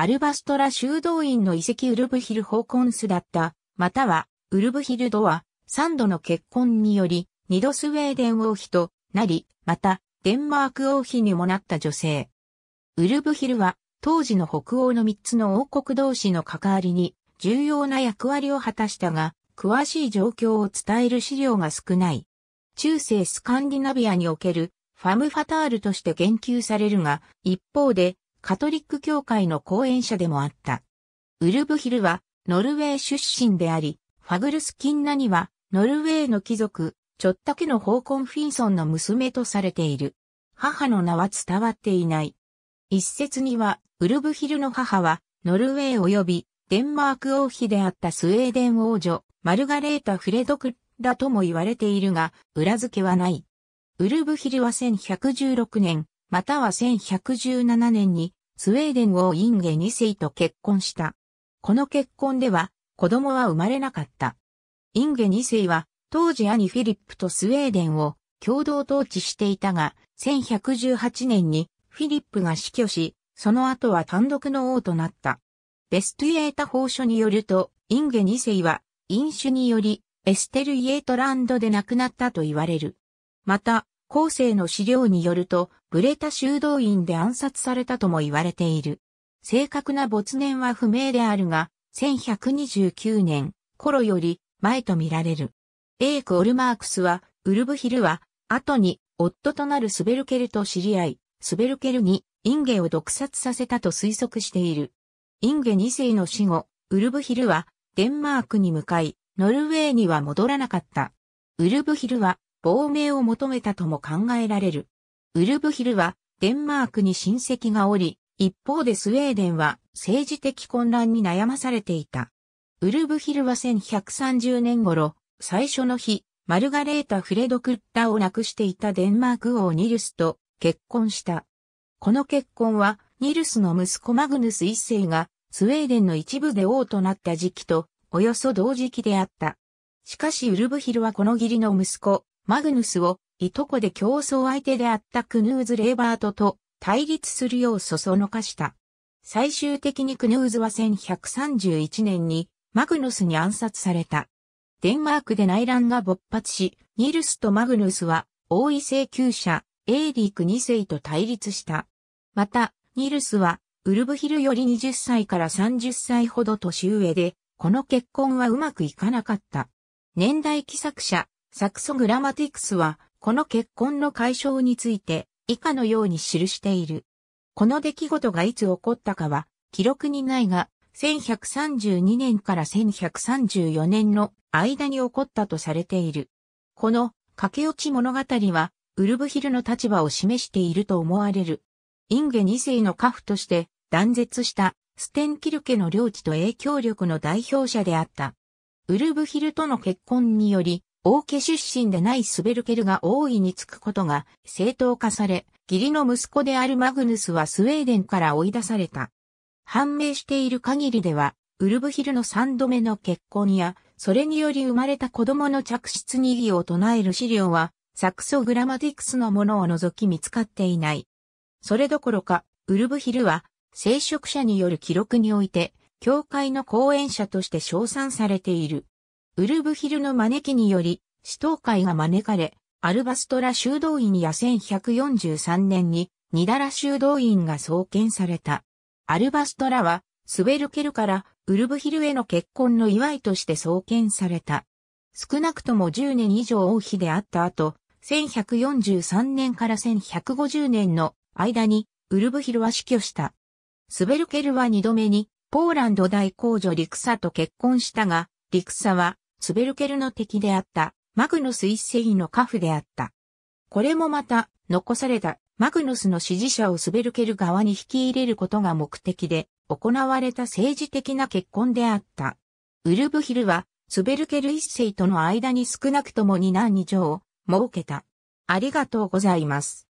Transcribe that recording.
アルバストラ修道院の遺跡ウルブヒルホーコンスだった、または、ウルブヒルドは、三度の結婚により、二度スウェーデン王妃となり、また、デンマーク王妃にもなった女性。ウルブヒルは、当時の北欧の三つの王国同士の関わりに、重要な役割を果たしたが、詳しい状況を伝える資料が少ない。中世スカンディナビアにおけるファムファタールとして言及されるが、一方でカトリック教会の講演者でもあった。ウルブヒルは、ノルウェー出身であり、ファグルスキンナには、ノルウェーの貴族、ちょったけのホーコンフィンソンの娘とされている。母の名は伝わっていない。一説には、ウルブヒルの母は、ノルウェー及び、デンマーク王妃であったスウェーデン王女、マルガレータ・フレドクラとも言われているが、裏付けはない。ウルブヒルは1116年、または1117年に、スウェーデン王インゲ2世と結婚した。この結婚では子供は生まれなかった。インゲ2世は当時兄フィリップとスウェーデンを共同統治していたが、1118年にフィリップが死去し、その後は単独の王となった。ベストイエータ法書によると、インゲ2世は飲酒によりエステルイエートランドで亡くなったと言われる。また、後世の資料によると、ブレタ修道院で暗殺されたとも言われている。正確な没年は不明であるが、1129年頃より前とみられる。エーク・オルマークスは、ウルブヒルは、後に夫となるスベルケルと知り合い、スベルケルにインゲを毒殺させたと推測している。インゲ2世の死後、ウルブヒルはデンマークに向かい、ノルウェーには戻らなかった。ウルブヒルは亡命を求めたとも考えられる。ウルブヒルはデンマークに親戚がおり、一方でスウェーデンは政治的混乱に悩まされていた。ウルブヒルは1130年頃、最初の日、マルガレータ・フレドクッタを亡くしていたデンマーク王ニルスと結婚した。この結婚は、ニルスの息子マグヌス一世が、スウェーデンの一部で王となった時期と、およそ同時期であった。しかしウルブヒルはこの義理の息子、マグヌスをいとこで競争相手であったクヌーズ・レーバートと対立するようそそのかした。最終的にクヌーズは1131年にマグヌスに暗殺された。デンマークで内乱が勃発し、ニルスとマグヌスは王位請求者エーリーク2世と対立した。また、ニルスはウルブヒルより20歳から30歳ほど年上で、この結婚はうまくいかなかった。年代記作者、サクソグラマティクスは、この結婚の解消について以下のように記している。この出来事がいつ起こったかは記録にないが、1132年から1134年の間に起こったとされている。この駆け落ち物語は、ウルブヒルの立場を示していると思われる。インゲ2世の家父として断絶したステンキル家の領地と影響力の代表者であった。ウルブヒルとの結婚により、王家出身でないスベルケルが王位につくことが正当化され、義理の息子であるマグヌスはスウェーデンから追い出された。判明している限りでは、ウルブヒルの3度目の結婚や、それにより生まれた子供の着室に異議を唱える資料は、サクソグラマティクスのものを除き見つかっていない。それどころか、ウルブヒルは、聖職者による記録において、教会の講演者として称賛されている。ウルブヒルの招きにより、死闘会が招かれ、アルバストラ修道院や1143年にニダラ修道院が創建された。アルバストラは、スベルケルからウルブヒルへの結婚の祝いとして創建された。少なくとも10年以上王妃であった後、1143年から1150年の間にウルブヒルは死去した。スベルケルは二度目にポーランド大公女リクサと結婚したが、リクサはツベルケルの敵であったマグヌス一世の家父であった。これもまた残されたマグヌスの支持者をスベルケル側に引き入れることが目的で行われた政治的な結婚であった。ウルブヒルはスベルケル一世との間に少なくとも2男二女を設けた。ありがとうございます。